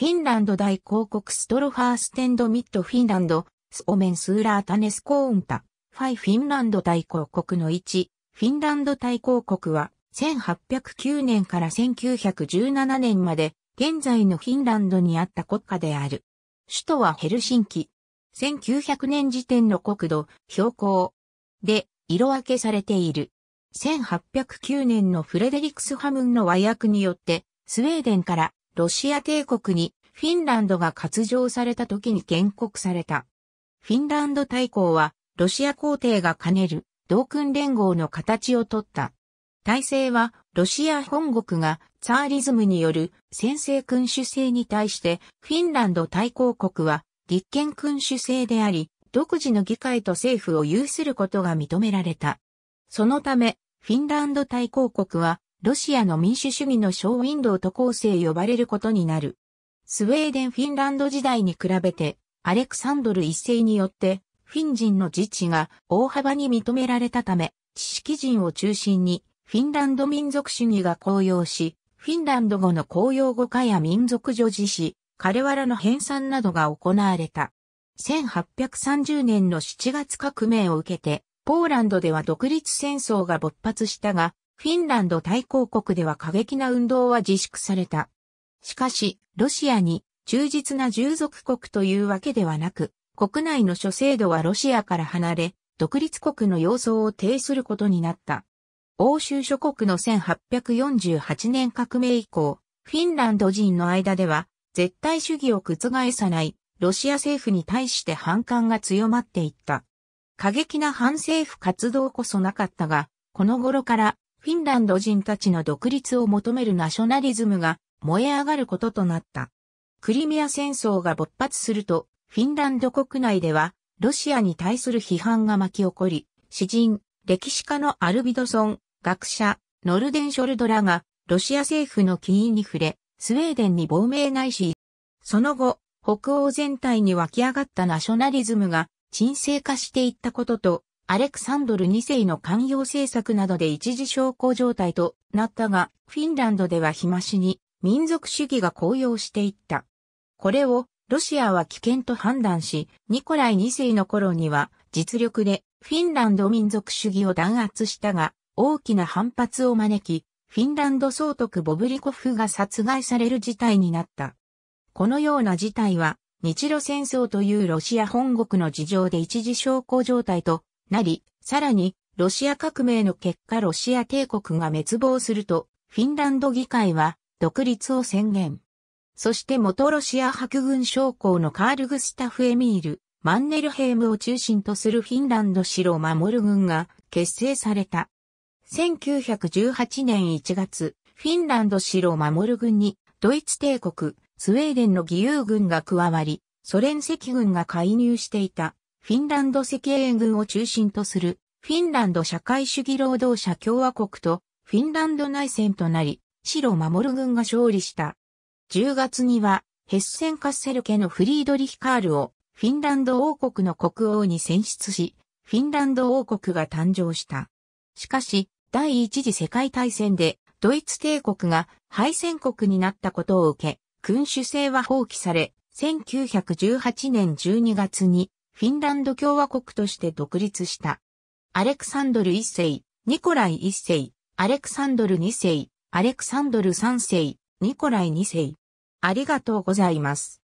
フィンランド大公国ストロファーステンドミッドフィンランド、スオメンスーラータネスコーンタ、ファイフィンランド大公国の1、フィンランド大公国は、1809年から1917年まで、現在のフィンランドにあった国家である。首都はヘルシンキ。1900年時点の国土、標高。で、色分けされている。1809年のフレデリクスハムンの和訳によって、スウェーデンからロシア帝国にフィンランドが割譲された時に建国された。フィンランド大公は、ロシア皇帝が兼ねる、同訓連合の形をとった。体制は、ロシア本国が、ツァーリズムによる先制君主制に対して、フィンランド大公国は、立憲君主制であり、独自の議会と政府を有することが認められた。そのため、フィンランド大公国は、ロシアの民主主義の小ウィンドウと構成呼ばれることになる。スウェーデン・フィンランド時代に比べて、アレクサンドル一世によって、フィン人の自治が大幅に認められたため、知識人を中心に、フィンランド民族主義が高揚し、フィンランド語の公用語化や民族女児史、彼らの編纂などが行われた。1830年の7月革命を受けて、ポーランドでは独立戦争が勃発したが、フィンランド対抗国では過激な運動は自粛された。しかし、ロシアに忠実な従属国というわけではなく、国内の諸制度はロシアから離れ、独立国の様相を呈することになった。欧州諸国の1848年革命以降、フィンランド人の間では、絶対主義を覆さない、ロシア政府に対して反感が強まっていった。過激な反政府活動こそなかったが、この頃からフィンランド人たちの独立を求めるナショナリズムが燃え上がることとなった。クリミア戦争が勃発すると、フィンランド国内では、ロシアに対する批判が巻き起こり、詩人、歴史家のアルビドソン、学者、ノルデンショルドらが、ロシア政府の起因に触れ、スウェーデンに亡命ないし、その後、北欧全体に湧き上がったナショナリズムが沈静化していったことと、アレクサンドル2世の寛容政策などで一時昇降状態となったが、フィンランドでは日増しに民族主義が高揚していった。これをロシアは危険と判断し、ニコライ2世の頃には実力でフィンランド民族主義を弾圧したが、大きな反発を招き、フィンランド総督ボブリコフが殺害される事態になった。このような事態は、日露戦争というロシア本国の事情で一時昇降状態となり、さらに、ロシア革命の結果ロシア帝国が滅亡すると、フィンランド議会は独立を宣言。そして元ロシア白軍将校のカール・グスタフ・エミール、マンネルヘイムを中心とするフィンランド城守る軍が結成された。1918年1月、フィンランド城守る軍にドイツ帝国、スウェーデンの義勇軍が加わり、ソ連赤軍が介入していた。フィンランド赤英軍を中心とする、フィンランド社会主義労働者共和国とフィンランド内戦となり、白守軍が勝利した。10月には、ヘッセンカッセル家のフリードリヒカールをフィンランド王国の国王に選出し、フィンランド王国が誕生した。しかし、第一次世界大戦でドイツ帝国が敗戦国になったことを受け、君主制は放棄され、1918年12月にフィンランド共和国として独立した。アレクサンドル一世、ニコライ一世、アレクサンドル二世、アレクサンドル三世、ニコライ二世。ありがとうございます。